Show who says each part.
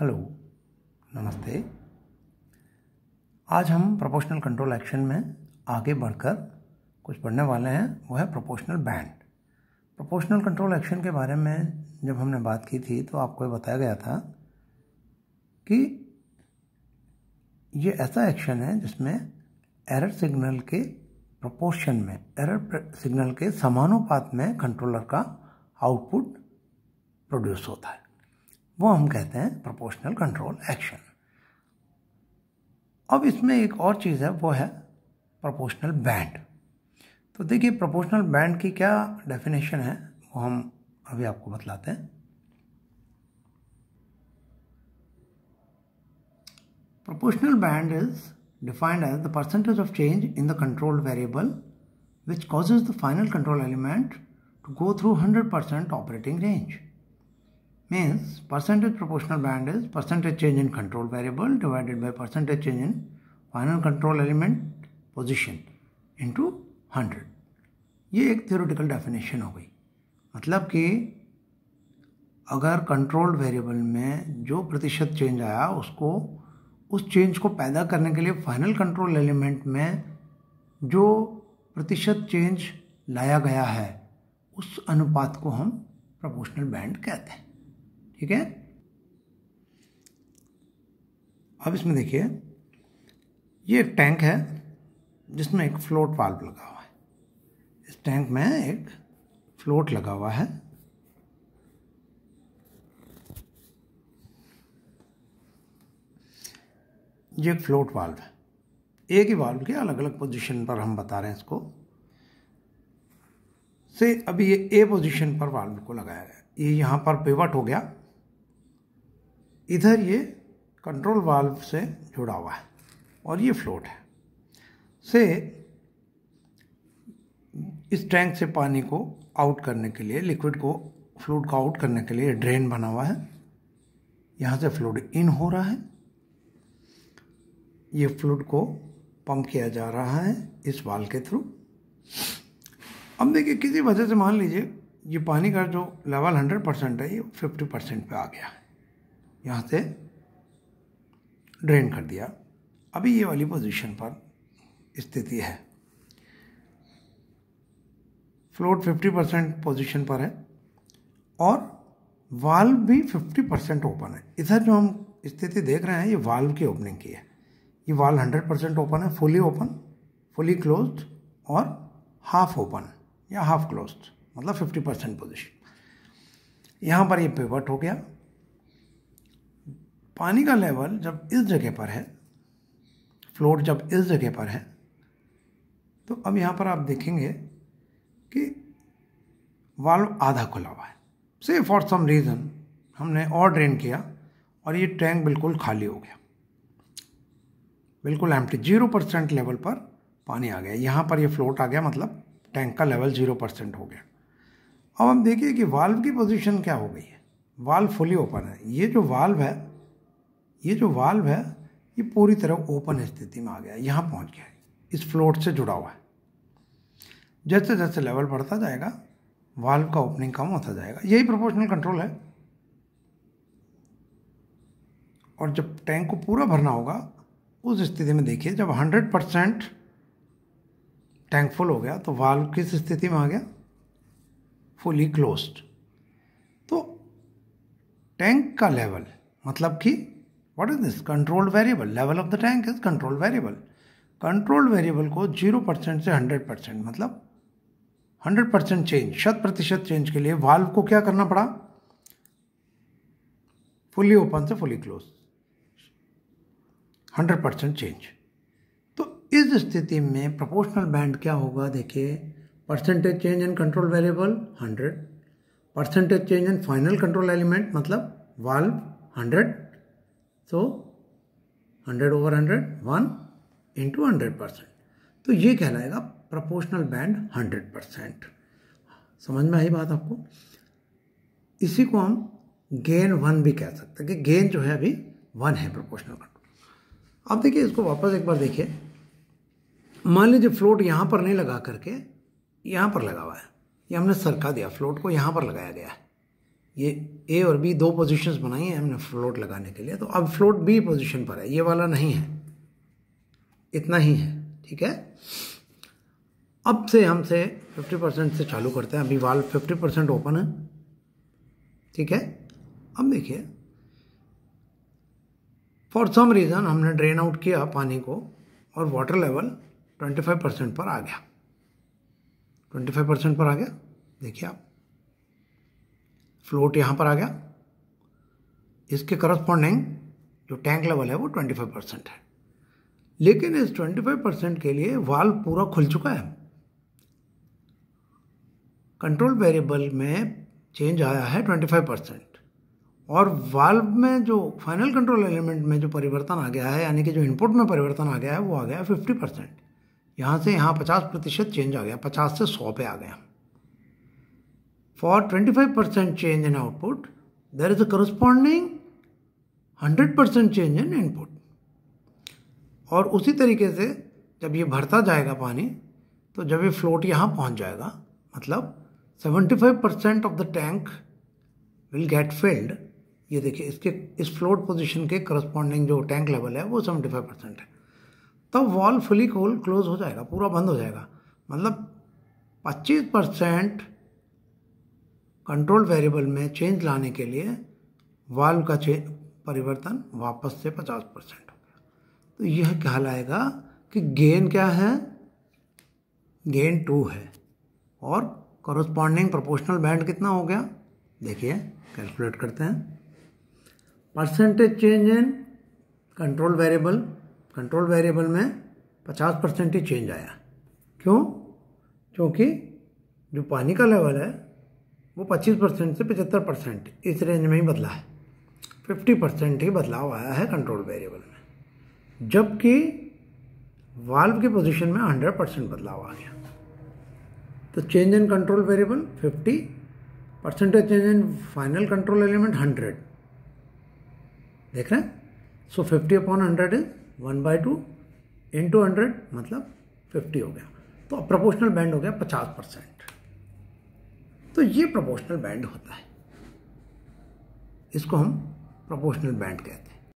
Speaker 1: Hello नमस्ते आज हम प्रोपोर्शनल कंट्रोल एक्शन में आगे बढ़कर कुछ पढ़ने वाले हैं वो है proportional band proportional control action के बारे में जब हमने बात की थी तो आपको ये बताया गया था कि ये ऐसा एक्शन है जिसमें एरर सिग्नल के प्रोपोर्शन में एरर सिग्नल के समानुपात में कंट्रोलर का आउटपुट प्रोड्यूस होता है वो हम कहते हैं प्रोपोर्शनल कंट्रोल एक्शन अब इसमें एक और चीज़ है वो है प्रोपोर्शनल बैंड तो देखिए प्रोपोर्शनल बैंड की क्या डेफिनेशन है वो हम अभी आपको बतलाते हैं proportional band is defined as the percentage of change in the control variable which causes the final control element to go through hundred percent operating range means percentage proportional band is percentage change in control variable divided by percentage change in final control element position into 100 ये एक theoretical definition हो गई मतलब कि अगर control variable में जो प्रतिशत चेंज आया उसको उस चेंज को पैदा करने के लिए फाइनल कंट्रोल एलिमेंट में जो प्रतिशत चेंज लाया गया है उस अनुपात को हम प्रोपोर्शनल बैंड कहते हैं ठीक है अब इसमें देखिए ये एक टैंक है जिसमें एक फ्लोट वाल्व लगा हुआ है इस टैंक में एक फ्लोट लगा हुआ है ये एक फ्लोट वाल्व है एक ही वाल्व के अलग अलग पोजीशन पर हम बता रहे हैं इसको से अभी ये ए पोजीशन पर वाल्व को लगाया गया ये यहाँ पर पेवट हो गया इधर ये कंट्रोल वाल्व से जुड़ा हुआ है और ये फ्लोट है से इस टैंक से पानी को आउट करने के लिए लिक्विड को फ्लूड को आउट करने के लिए ड्रेन बना हुआ है यहाँ से फ्लूड इन हो रहा है ये फ्लूड को पंप किया जा रहा है इस वाल के थ्रू अब देखिए किसी वजह से मान लीजिए ये पानी का जो लेवल हंड्रेड परसेंट है ये फिफ्टी परसेंट पर आ गया है यहाँ से ड्रेन कर दिया अभी ये वाली पोजीशन पर स्थिति है फ्लोट 50 परसेंट पोजिशन पर है और वाल्व भी 50 परसेंट ओपन है इधर जो हम स्थिति देख रहे हैं ये वाल्व की ओपनिंग की है ये वाल्व 100 परसेंट ओपन है फुली ओपन फुली क्लोज्ड और हाफ ओपन या हाफ क्लोज्ड मतलब 50 परसेंट पोजिशन यहाँ पर ये पिवट हो गया पानी का लेवल जब इस जगह पर है फ्लोट जब इस जगह पर है तो अब यहाँ पर आप देखेंगे कि वाल्व आधा खुला हुआ है से फॉर सम रीज़न हमने और ड्रेन किया और ये टैंक बिल्कुल खाली हो गया बिल्कुल एम्प्टी जीरो परसेंट लेवल पर पानी आ गया यहाँ पर ये फ्लोट आ गया मतलब टैंक का लेवल जीरो परसेंट हो गया अब हम देखिए कि वाल्व की पोजीशन क्या हो गई है वाल्व फुली ओपन है ये जो वाल्व है ये जो वाल्व है ये पूरी तरह ओपन स्थिति में आ गया यहाँ पहुँच गया इस फ्लोट से जुड़ा हुआ है जैसे जैसे लेवल बढ़ता जाएगा वाल्व का ओपनिंग कम होता जाएगा यही प्रोपोर्शनल कंट्रोल है और जब टैंक को पूरा भरना होगा उस स्थिति में देखिए जब 100 परसेंट टैंक फुल हो गया तो वाल्व किस स्थिति में आ गया फुली क्लोज्ड तो टैंक का लेवल मतलब कि What is this controlled variable level of the tank is control variable control variable को जीरो परसेंट से हंड्रेड परसेंट मतलब हंड्रेड परसेंट चेंज शत प्रतिशत चेंज के लिए वाल्व को क्या करना पड़ा फुली ओपन से fully close hundred percent change तो इस स्थिति में प्रोपोर्शनल बैंड क्या होगा देखिए percentage change in control variable hundred percentage change in final control element मतलब वाल्व हंड्रेड तो 100 over 100 one into hundred percent तो ये कहलाएगा प्रोपोर्शनल बैंड हंड्रेड परसेंट समझ में आई बात आपको इसी को हम गेन वन भी कह सकते हैं कि गेन जो है अभी वन है प्रोपोर्शनल कंट्रोल अब देखिए इसको वापस एक बार देखिए मान लीजिए फ्लोट यहाँ पर नहीं लगा करके यहाँ पर लगा हुआ है ये हमने सरका दिया फ्लोट को यहाँ पर लगाया गया है ये ए और बी दो पोजीशंस बनाई हैं हमने फ्लोट लगाने के लिए तो अब फ्लोट बी पोजीशन पर है ये वाला नहीं है इतना ही है ठीक है अब से हमसे 50 परसेंट से चालू करते हैं अभी वाल 50 परसेंट ओपन है ठीक है अब देखिए फॉर सम रीज़न हमने ड्रेन आउट किया पानी को और वाटर लेवल 25 परसेंट पर आ गया 25 परसेंट पर आ गया देखिए आप फ्लोट यहाँ पर आ गया इसके करस्पॉन्डिंग जो टैंक लेवल है वो 25 परसेंट है लेकिन इस 25 परसेंट के लिए वाल्व पूरा खुल चुका है कंट्रोल वेरिएबल में चेंज आया है 25 परसेंट और वाल्व में जो फाइनल कंट्रोल एलिमेंट में जो परिवर्तन आ गया है यानी कि जो इनपुट में परिवर्तन आ गया है वो आ गया है फिफ्टी परसेंट यहाँ से यहाँ पचास प्रतिशत चेंज आ गया पचास से सौ पे आ गया for 25% change in output, there is a corresponding 100% change in input. और उसी तरीके से जब ये भरता जाएगा पानी तो जब ये फ्लोट यहाँ पहुँच जाएगा मतलब 75% of the tank will get filled ये देखिए इसके इस फ्लोट पोजीशन के करस्पॉन्डिंग जो टैंक लेवल है वो 75% है तब तो वॉल फुली कोल क्लोज हो जाएगा पूरा बंद हो जाएगा मतलब 25% कंट्रोल वेरिएबल में चेंज लाने के लिए वाल्व का चेंज परिवर्तन वापस से 50 परसेंट हो गया तो यह कहलाएगा कि गेन क्या है गेन टू है और कॉरस्पॉन्डिंग प्रोपोर्शनल बैंड कितना हो गया देखिए कैलकुलेट करते हैं percentage change in control variable control variable में 50 परसेंट ही चेंज आया क्यों क्योंकि जो पानी का लेवल है वो 25 परसेंट से 75 परसेंट इस रेंज में ही बदला है 50 परसेंट ही बदलाव आया है कंट्रोल वेरिएबल में जबकि वाल्व की पोजीशन में 100 परसेंट बदलाव आ गया तो change in control variable 50 percentage change in final control element 100 देख रहे हैं so 50 upon hundred is one by two into hundred मतलब 50 हो गया तो प्रोपोर्शनल बैंड हो गया 50 परसेंट तो ये प्रोपोर्शनल बैंड होता है इसको हम प्रोपोर्शनल बैंड कहते हैं